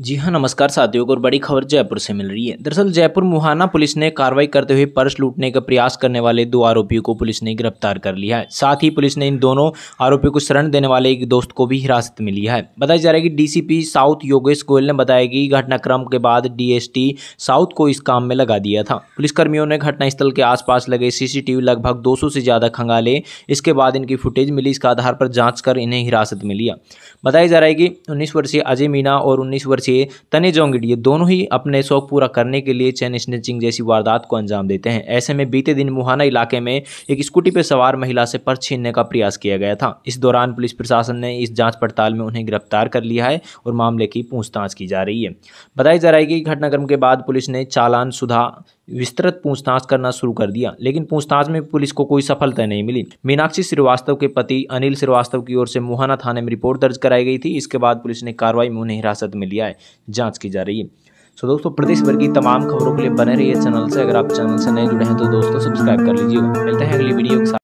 जी हाँ नमस्कार साथियों और बड़ी खबर जयपुर से मिल रही है दरअसल जयपुर मुहाना पुलिस ने कार्रवाई करते हुए पर्स लूटने का प्रयास करने वाले दो आरोपियों को पुलिस ने गिरफ्तार कर लिया है साथ ही पुलिस ने इन दोनों आरोपियों को शरण देने वाले एक दोस्त को भी हिरासत में लिया है बताया जा रहा है कि डीसीपी साउथ योगेश गोयल ने बताया कि घटनाक्रम के बाद डीएसटी साउथ को इस काम में लगा दिया था पुलिसकर्मियों ने घटनास्थल के आसपास लगे सीसीटीवी लगभग दो से ज़्यादा खंगाले इसके बाद इनकी फुटेज मिली इसका आधार पर जाँच इन्हें हिरासत में लिया बताया जा रहा है कि उन्नीस वर्षीय अजय मीना और उन्नीस वर्षीय से तने जोंगिड ये दोनों ही अपने शौक पूरा करने के लिए चैन स्नेचिंग जैसी वारदात को अंजाम देते हैं ऐसे में बीते दिन मुहाना इलाके में एक स्कूटी पर सवार महिला से पर्स छीनने का प्रयास किया गया था इस दौरान पुलिस प्रशासन ने इस जांच पड़ताल में उन्हें गिरफ्तार कर लिया है और मामले की पूछताछ की जा रही है बताया जा रहा है कि घटनाक्रम के बाद पुलिस ने चालान सुधा विस्तृत पूछताछ करना शुरू कर दिया लेकिन पूछताछ में पुलिस को कोई सफलता नहीं मिली मीनाक्षी श्रीवास्तव के पति अनिल श्रीवास्तव की ओर से मुहाना थाने में रिपोर्ट दर्ज कराई गई थी इसके बाद पुलिस ने कार्रवाई में उन्हें हिरासत में लिया है जाँच की जा रही है सो दोस्तों प्रदेश भर की तमाम खबरों के लिए बने रही चैनल से अगर आप चैनल से नए जुड़े हैं तो दोस्तों सब्सक्राइब कर लीजिएगा मिलते हैं अगली वीडियो के साथ